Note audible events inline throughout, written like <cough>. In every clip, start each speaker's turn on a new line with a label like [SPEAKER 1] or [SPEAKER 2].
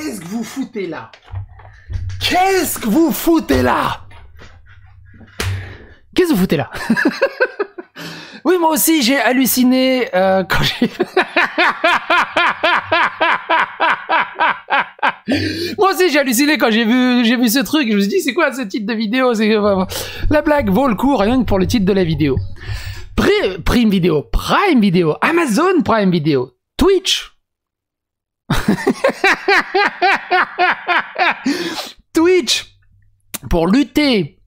[SPEAKER 1] Qu'est-ce que vous foutez là Qu'est-ce que vous foutez là Qu'est-ce que vous foutez là <laughs> Oui, moi aussi, j'ai halluciné euh, quand j'ai... <laughs> moi aussi, j'ai halluciné quand j'ai vu, j'ai vu ce truc. Je me suis dit, c'est quoi ce titre de vidéo euh, La blague vaut le coup, rien que pour le titre de la vidéo. Prime Vidéo, Prime Vidéo, Amazon Prime Vidéo, Twitch. <laughs> <laughs> Twitch, pour lutter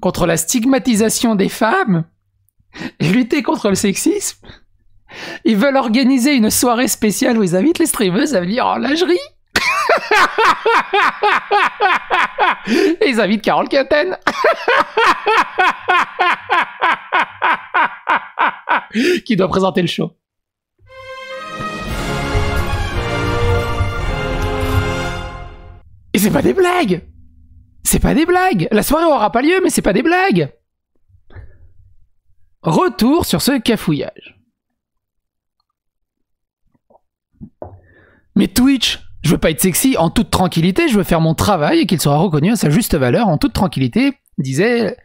[SPEAKER 1] contre la stigmatisation des femmes et lutter contre le sexisme, ils veulent organiser une soirée spéciale où ils invitent les streameuses à venir en lingerie. <laughs> Et ils invitent Carole Quinten. <laughs> qui doit présenter le show. c'est pas des blagues C'est pas des blagues La soirée aura pas lieu, mais c'est pas des blagues Retour sur ce cafouillage. Mais Twitch, je veux pas être sexy en toute tranquillité, je veux faire mon travail et qu'il sera reconnu à sa juste valeur en toute tranquillité, disait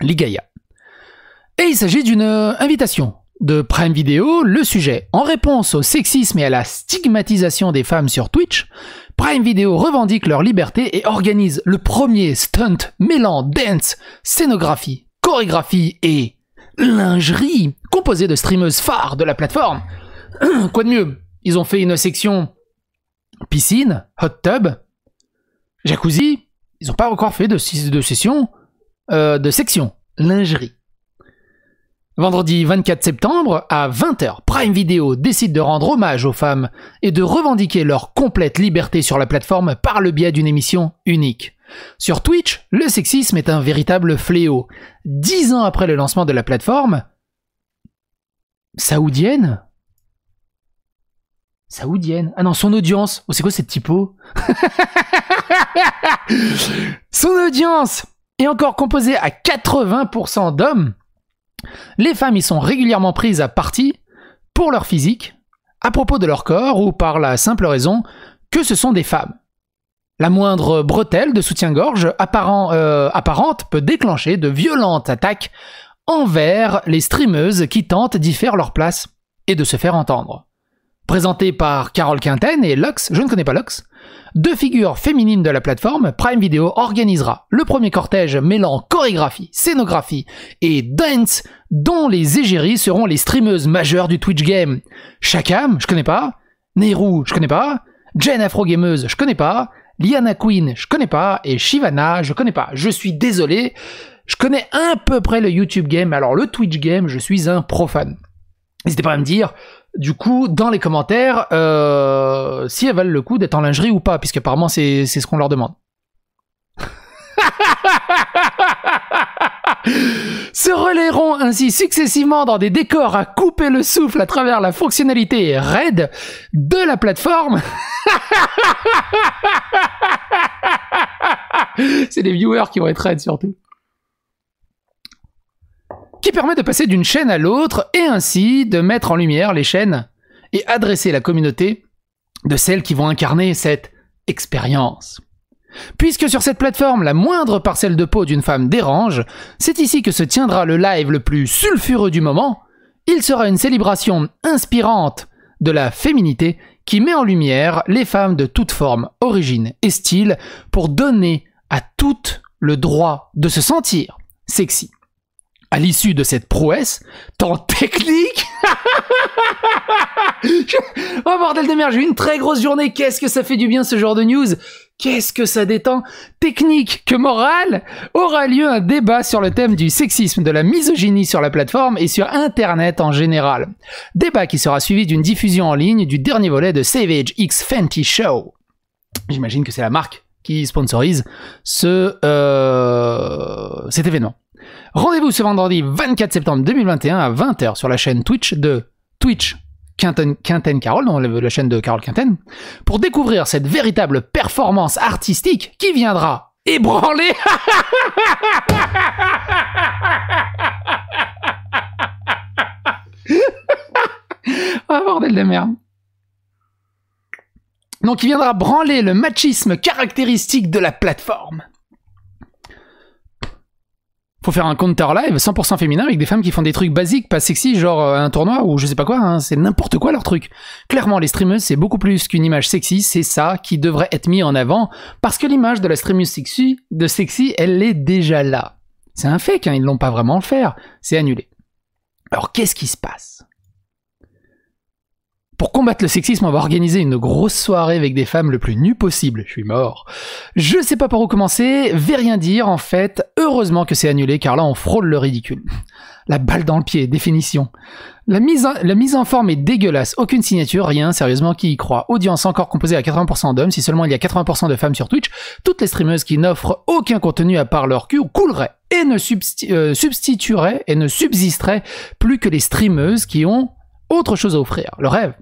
[SPEAKER 1] Ligaya. Et il s'agit d'une euh, invitation de Prime Vidéo. le sujet, en réponse au sexisme et à la stigmatisation des femmes sur Twitch, Prime Video revendique leur liberté et organise le premier stunt mêlant dance, scénographie, chorégraphie et lingerie, composé de streameuses phares de la plateforme. <clears throat> Quoi de mieux Ils ont fait une section piscine, hot tub, jacuzzi. Ils n'ont pas encore fait de, de session, euh, de section lingerie. Vendredi 24 septembre, à 20h, Prime Video décide de rendre hommage aux femmes et de revendiquer leur complète liberté sur la plateforme par le biais d'une émission unique. Sur Twitch, le sexisme est un véritable fléau. Dix ans après le lancement de la plateforme, saoudienne Saoudienne Ah non, son audience Oh, c'est quoi cette typo <laughs> Son audience est encore composée à 80% d'hommes les femmes y sont régulièrement prises à partie pour leur physique, à propos de leur corps ou par la simple raison que ce sont des femmes. La moindre bretelle de soutien-gorge euh, apparente peut déclencher de violentes attaques envers les streameuses qui tentent d'y faire leur place et de se faire entendre. Présenté par Carole Quinten et Lux, je ne connais pas Lox. Deux figures féminines de la plateforme, Prime Video organisera le premier cortège mêlant chorégraphie, scénographie et dance dont les égéries seront les streameuses majeures du Twitch game. Shakam, je connais pas. Nehru, je connais pas. Jen Afro Gameuse, je connais pas. Liana Queen, je connais pas. Et Shivana, je connais pas. Je suis désolé. Je connais un peu près le YouTube game, alors le Twitch game, je suis un profane. N'hésitez pas à me dire du coup, dans les commentaires, euh, si elles valent le coup d'être en lingerie ou pas, puisque apparemment c'est ce qu'on leur demande. <laughs> Se relayeront ainsi successivement dans des décors à couper le souffle à travers la fonctionnalité RAID de la plateforme. <laughs> c'est des viewers qui vont être RAID, surtout qui permet de passer d'une chaîne à l'autre et ainsi de mettre en lumière les chaînes et adresser la communauté de celles qui vont incarner cette expérience. Puisque sur cette plateforme, la moindre parcelle de peau d'une femme dérange, c'est ici que se tiendra le live le plus sulfureux du moment. Il sera une célébration inspirante de la féminité qui met en lumière les femmes de toute forme, origine et style pour donner à toutes le droit de se sentir sexy à l'issue de cette prouesse, tant technique <laughs> Oh bordel de merde, j'ai eu une très grosse journée, qu'est-ce que ça fait du bien ce genre de news Qu'est-ce que ça détend Technique que morale Aura lieu un débat sur le thème du sexisme, de la misogynie sur la plateforme et sur Internet en général. Débat qui sera suivi d'une diffusion en ligne du dernier volet de Savage X Fenty Show. J'imagine que c'est la marque qui sponsorise ce, euh, cet événement. Rendez-vous ce vendredi 24 septembre 2021 à 20h sur la chaîne Twitch de Twitch Quinten, Quinten Carole, non, la chaîne de Carole Quinten, pour découvrir cette véritable performance artistique qui viendra ébranler. <laughs> Ah, bordel de merde. Donc, il viendra branler le machisme caractéristique de la plateforme faut faire un counter live 100% féminin avec des femmes qui font des trucs basiques, pas sexy, genre euh, un tournoi ou je sais pas quoi, hein. c'est n'importe quoi leur truc. Clairement, les streameuses, c'est beaucoup plus qu'une image sexy, c'est ça qui devrait être mis en avant, parce que l'image de la streameuse sexy, de sexy, elle est déjà là. C'est un fake, hein, ils l'ont pas vraiment le faire, c'est annulé. Alors qu'est-ce qui se passe pour combattre le sexisme, on va organiser une grosse soirée avec des femmes le plus nues possible. Je suis mort. Je sais pas par où commencer, vais rien dire en fait. Heureusement que c'est annulé car là on frôle le ridicule. La balle dans le pied, définition. La mise, en, forme est dégueulasse, aucune signature, rien, sérieusement, qui y croit Audience encore composée à 80% d'hommes, si seulement il y a 80% de femmes sur Twitch, toutes les streameuses qui n'offrent aucun contenu à part leur cul couleraient et ne euh, substitueraient et ne subsisteraient plus que les streameuses qui ont autre chose à offrir, le rêve.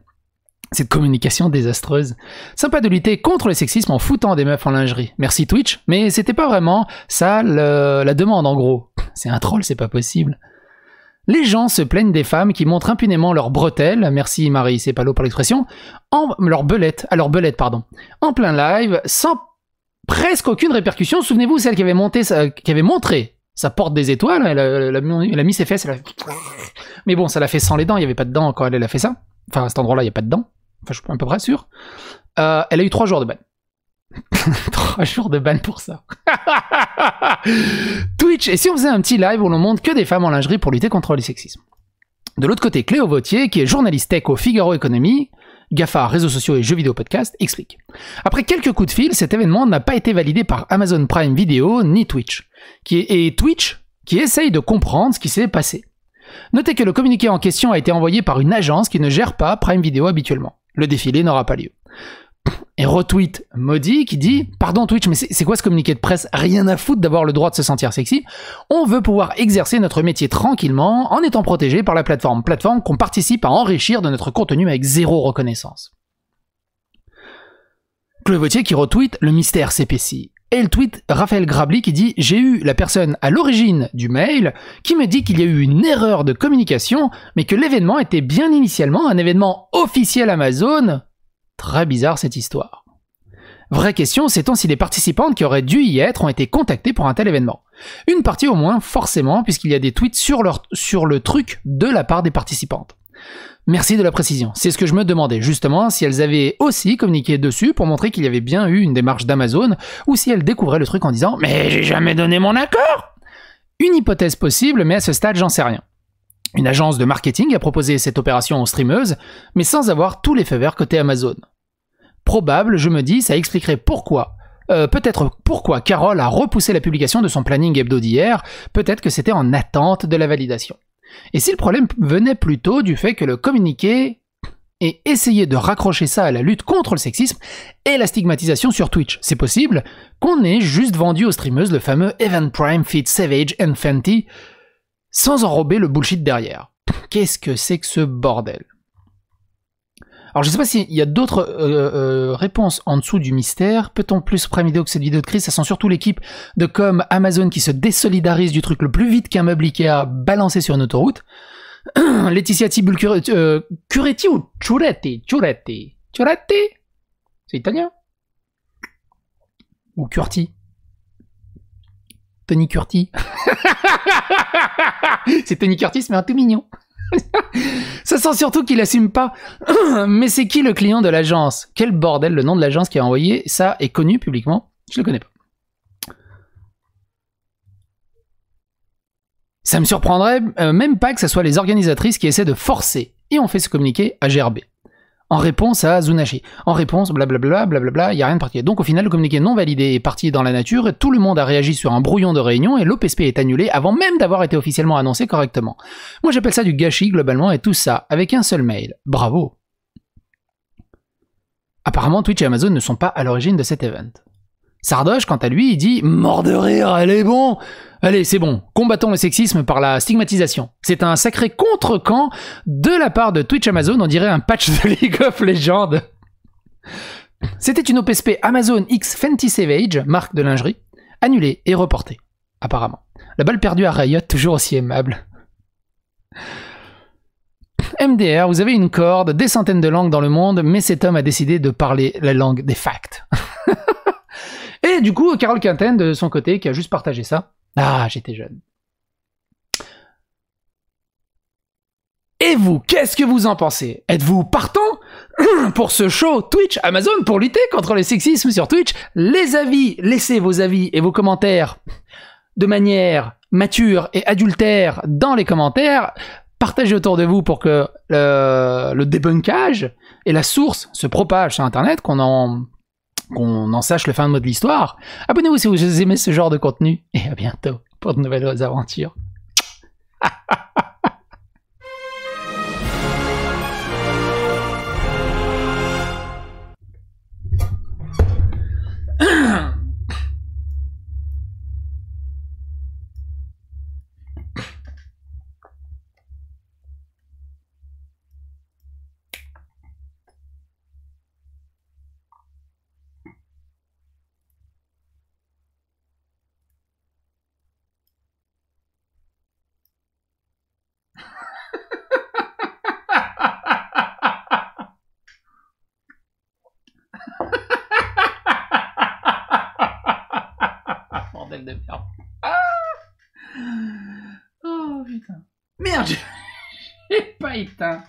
[SPEAKER 1] Cette communication désastreuse. Sympa de lutter contre le sexisme en foutant des meufs en lingerie. Merci Twitch, mais c'était pas vraiment ça la demande en gros. C'est un troll, c'est pas possible. Les gens se plaignent des femmes qui montrent impunément leurs bretelles, merci Marie c'est Cepalo pour l'expression, en leur belette, à leur belette pardon, en plein live, sans presque aucune répercussion. Souvenez-vous celle qui avait monté, qui avait montré sa porte des étoiles, elle a, mis ses fesses, elle a... mais bon ça l'a fait sans les dents, il y avait pas de dents quand elle, a fait ça. Enfin à cet endroit-là il y a pas de dents enfin je suis à peu près sûr, euh, elle a eu trois jours de ban. <laughs> trois jours de ban pour ça. <laughs> Twitch, et si on faisait un petit live où l'on montre que des femmes en lingerie pour lutter contre le sexisme De l'autre côté, Cléo Vautier, qui est journaliste tech au Figaro Économie, GAFA, réseaux sociaux et jeux vidéo podcast, explique. Après quelques coups de fil, cet événement n'a pas été validé par Amazon Prime Video ni Twitch. et Twitch, qui essaye de comprendre ce qui s'est passé. Notez que le communiqué en question a été envoyé par une agence qui ne gère pas Prime Video habituellement le défilé n'aura pas lieu. Et retweet Maudit qui dit Pardon Twitch, mais c'est quoi ce communiqué de presse Rien à foutre d'avoir le droit de se sentir sexy. On veut pouvoir exercer notre métier tranquillement en étant protégé par la plateforme. Plateforme qu'on participe à enrichir de notre contenu avec zéro reconnaissance. Clevotier qui retweet Le mystère s'épaissit. Et le tweet Raphaël Grabli qui dit J'ai eu la personne à l'origine du mail qui me dit qu'il y a eu une erreur de communication, mais que l'événement était bien initialement un événement officiel Amazon. Très bizarre cette histoire. Vraie question, c'est-on si les participantes qui auraient dû y être ont été contactées pour un tel événement Une partie au moins, forcément, puisqu'il y a des tweets sur, leur, sur le truc de la part des participantes. Merci de la précision. C'est ce que je me demandais justement si elles avaient aussi communiqué dessus pour montrer qu'il y avait bien eu une démarche d'Amazon ou si elles découvraient le truc en disant Mais j'ai jamais donné mon accord Une hypothèse possible, mais à ce stade, j'en sais rien. Une agence de marketing a proposé cette opération aux streameuses, mais sans avoir tous les feux verts côté Amazon. Probable, je me dis, ça expliquerait pourquoi euh, peut-être pourquoi Carole a repoussé la publication de son planning hebdo d'hier, peut-être que c'était en attente de la validation. Et si le problème venait plutôt du fait que le communiqué et essayer de raccrocher ça à la lutte contre le sexisme et la stigmatisation sur Twitch. C'est possible qu'on ait juste vendu aux streameuses le fameux Evan Prime feat Savage and Fenty sans enrober le bullshit derrière. Qu'est-ce que c'est que ce bordel alors je sais pas s'il y a d'autres euh, euh, réponses en dessous du mystère. Peut-on plus Prime vidéo que cette vidéo de crise Ça sent surtout l'équipe de Comme Amazon qui se désolidarise du truc le plus vite qu'un meuble Ikea balancé sur une autoroute. <clears throat> Laetitia Tibul euh, ou Churetti C'est italien Ou Curti Tony Curti <laughs> C'est Tony Curtis mais un tout mignon ça sent surtout qu'il assume pas. <clears throat> Mais c'est qui le client de l'agence Quel bordel le nom de l'agence qui a envoyé ça est connu publiquement Je le connais pas. Ça me surprendrait euh, même pas que ce soit les organisatrices qui essaient de forcer. Et on fait ce communiqué à GRB en réponse à Zunashi. En réponse, blablabla, blablabla, il a rien de particulier. Donc au final, le communiqué non validé est parti dans la nature, et tout le monde a réagi sur un brouillon de réunion et l'OPSP est annulé avant même d'avoir été officiellement annoncé correctement. Moi j'appelle ça du gâchis globalement et tout ça avec un seul mail. Bravo. Apparemment, Twitch et Amazon ne sont pas à l'origine de cet event. Sardoche, quant à lui, il dit Mort de rire, elle est bon Allez, c'est bon, combattons le sexisme par la stigmatisation. C'est un sacré contre-camp de la part de Twitch Amazon, on dirait un patch de <laughs> League of Legends. C'était une OPSP Amazon X Fenty Savage, marque de lingerie, annulée et reportée, apparemment. La balle perdue à Riot, toujours aussi aimable. MDR, vous avez une corde, des centaines de langues dans le monde, mais cet homme a décidé de parler la langue des facts. <laughs> Et du coup, Carole Quinten, de son côté, qui a juste partagé ça. Ah, j'étais jeune. Et vous, qu'est-ce que vous en pensez Êtes-vous partant <clears throat> pour ce show Twitch Amazon pour lutter contre le sexisme sur Twitch Les avis, laissez vos avis et vos commentaires de manière mature et adultère dans les commentaires. Partagez autour de vous pour que le, euh, le débunkage et la source se propagent sur Internet, qu'on en qu'on en sache le fin de de l'histoire. Abonnez-vous si vous aimez ce genre de contenu et à bientôt pour de nouvelles aventures. <laughs> de merde. Ah oh putain. Merde, <laughs> j'ai pas éteint.